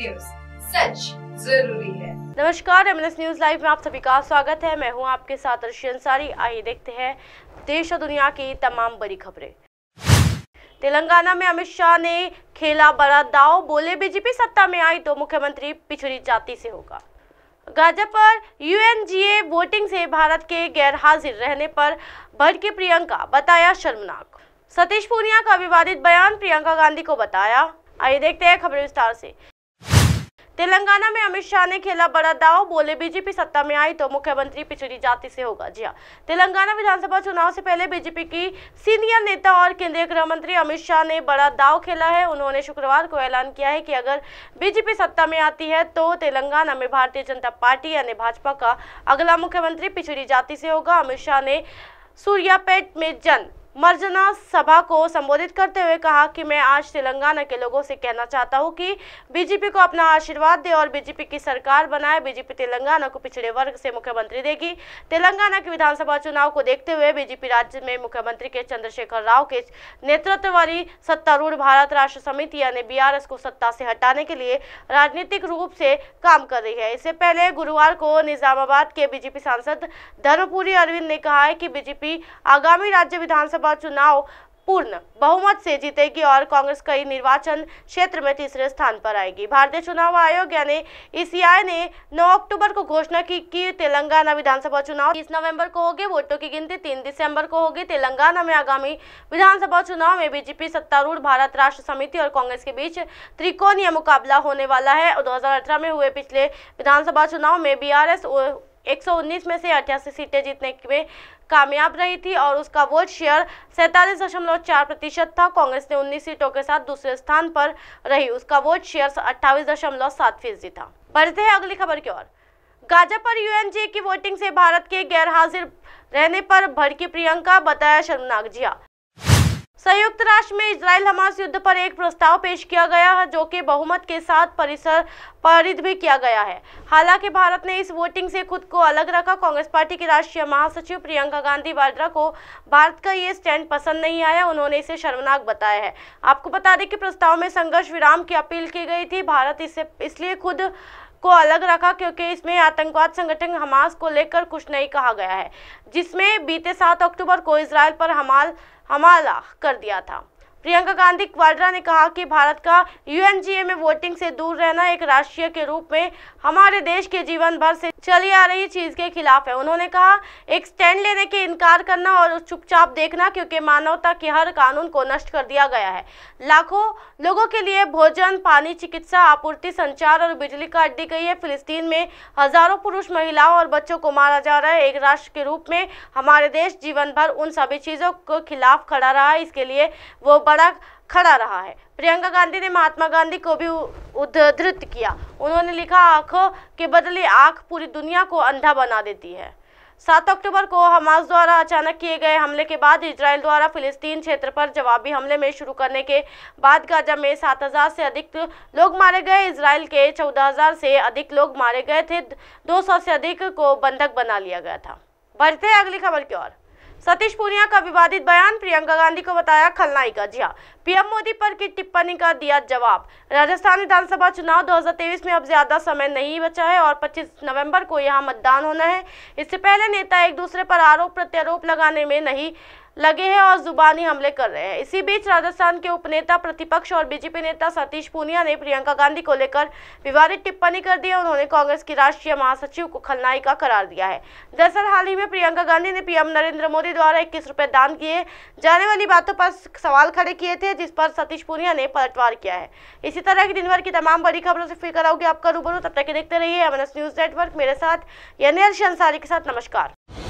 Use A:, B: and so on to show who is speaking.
A: News सच जरूरी है नमस्कार एम न्यूज लाइव में आप सभी का स्वागत है मैं हूं आपके साथ अर्शी अंसारी आइए देखते हैं देश और दुनिया की तमाम बड़ी खबरें तेलंगाना में अमित शाह ने खेला बड़ा दाव बोले बीजेपी सत्ता में आई तो मुख्यमंत्री पिछड़ी जाति से होगा गाजा पर यूएनजीए वोटिंग से भारत के गैर हाजिर रहने पर भड़की प्रियंका बताया शर्मनाक सतीश पूनिया का विवादित बयान प्रियंका गांधी को बताया आइए देखते हैं खबरें विस्तार से तेलंगाना में अमित शाह ने खेला बड़ा दाव बोले बीजेपी सत्ता में आई तो मुख्यमंत्री पिछड़ी जाति से होगा जी हाँ तेलंगाना विधानसभा चुनाव से पहले बीजेपी की सीनियर नेता और केंद्रीय गृह मंत्री अमित शाह ने बड़ा दाव खेला है उन्होंने शुक्रवार को ऐलान किया है कि अगर बीजेपी सत्ता में आती है तो तेलंगाना में भारतीय जनता पार्टी यानी भाजपा का अगला मुख्यमंत्री पिछड़ी जाति से होगा अमित शाह ने सूर्यापेट में जन मर्जना सभा को संबोधित करते हुए कहा कि मैं आज तेलंगाना के लोगों से कहना चाहता हूं कि बीजेपी को अपना आशीर्वाद दे और बीजेपी की सरकार बनाए बीजेपी तेलंगाना को पिछड़े वर्ग से मुख्यमंत्री देगी तेलंगाना के विधानसभा चुनाव को देखते हुए बीजेपी राज्य में मुख्यमंत्री के चंद्रशेखर राव के नेतृत्व वाली सत्तारूढ़ भारत राष्ट्र समिति यानी बी को सत्ता से हटाने के लिए राजनीतिक रूप से काम कर रही है इससे पहले गुरुवार को निजामाबाद के बीजेपी सांसद धर्मपुरी अरविंद ने कहा है कि बीजेपी आगामी राज्य विधानसभा लोकसभा चुनाव पूर्ण बहुमत से जीतेगी और कांग्रेस कई निर्वाचन क्षेत्र में तीसरे स्थान पर आएगी भारतीय चुनाव आयोग यानी ईसीआई ने 9 अक्टूबर को घोषणा की कि तेलंगाना विधानसभा चुनाव 30 नवंबर को होगी वोटों की गिनती 3 दिसंबर को होगी तेलंगाना में आगामी विधानसभा चुनाव में बीजेपी सत्तारूढ़ भारत राष्ट्र समिति और कांग्रेस के बीच त्रिकोणीय मुकाबला होने वाला है दो में हुए पिछले विधानसभा चुनाव में बी 119 में से अठासी सीटें जीतने में कामयाब रही थी और उसका वोट शेयर सैंतालीस दशमलव चार प्रतिशत था कांग्रेस ने उन्नीस सीटों के साथ दूसरे स्थान पर रही उसका वोट शेयर अट्ठाईस दशमलव सात फीसदी था बढ़ते हैं अगली खबर की ओर गाजा पर यूएनजे की वोटिंग से भारत के गैर हाजिर रहने पर भड़की प्रियंका बताया शर्मनाक जिया संयुक्त राष्ट्र में इसराइल हमास युद्ध पर एक प्रस्ताव पेश किया गया है जो कि बहुमत के साथ परिसर पारित भी किया गया है हालांकि भारत ने इस वोटिंग से खुद को अलग रखा कांग्रेस पार्टी के राष्ट्रीय महासचिव प्रियंका गांधी वाड्रा को भारत का ये स्टैंड पसंद नहीं आया उन्होंने इसे शर्मनाक बताया है आपको बता दें कि प्रस्ताव में संघर्ष विराम की अपील की गई थी भारत इसे इसलिए खुद को अलग रखा क्योंकि इसमें आतंकवाद संगठन हमास को लेकर कुछ नहीं कहा गया है जिसमें बीते सात अक्टूबर को इसराइल पर हमाल हमला कर दिया था प्रियंका गांधी क्वाड्रा ने कहा कि भारत का यूएनजीए में वोटिंग से दूर रहना एक राष्ट्रीय के रूप में हमारे देश के जीवन भर से चली आ रही चीज़ के खिलाफ है उन्होंने कहा एक स्टैंड लेने के इनकार करना और चुपचाप देखना क्योंकि मानवता के हर कानून को नष्ट कर दिया गया है लाखों लोगों के लिए भोजन पानी चिकित्सा आपूर्ति संचार और बिजली काट दी गई है फिलिस्तीन में हजारों पुरुष महिलाओं और बच्चों को मारा जा रहा है एक राष्ट्र के रूप में हमारे देश जीवन भर उन सभी चीज़ों के खिलाफ खड़ा रहा है इसके लिए वो बड़ा खड़ा रहा है प्रियंका गांधी ने महात्मा गांधी को भी उद्धृत किया उन्होंने लिखा आंखों के बदले आंख पूरी दुनिया को अंधा बना देती है सात अक्टूबर को हमास द्वारा अचानक किए गए हमले के बाद इसराइल द्वारा फिलिस्तीन क्षेत्र पर जवाबी हमले में शुरू करने के बाद गाजा में 7000 से अधिक लोग मारे गए इसराइल के 14000 से अधिक लोग मारे गए थे 200 से अधिक को बंधक बना लिया गया था बढ़ते अगली खबर की ओर सतीश पूनिया का विवादित बयान प्रियंका गांधी को बताया खलनाई का जिया हाँ। पीएम मोदी पर की टिप्पणी का दिया जवाब राजस्थान विधानसभा चुनाव 2023 में अब ज्यादा समय नहीं बचा है और 25 नवंबर को यहां मतदान होना है इससे पहले नेता एक दूसरे पर आरोप प्रत्यारोप लगाने में नहीं लगे हैं और जुबानी हमले कर रहे हैं इसी बीच राजस्थान के उपनेता प्रतिपक्ष और बीजेपी नेता सतीश पूनिया ने प्रियंका गांधी को लेकर विवादित टिप्पणी कर दी है उन्होंने कांग्रेस की राष्ट्रीय महासचिव को खलनाई का करार दिया है दरअसल हाल ही में प्रियंका गांधी ने पीएम नरेंद्र मोदी द्वारा इक्कीस रुपए दान किए जाने वाली बातों पर सवाल खड़े किए थे जिस पर सतीश पूनिया ने पलटवार किया है इसी तरह की दिनभर की तमाम बड़ी खबरों से फिर कराओगे आपका रूबरू तब तक देखते रहिए एम न्यूज नेटवर्क मेरे साथ यानी अंसारी के साथ नमस्कार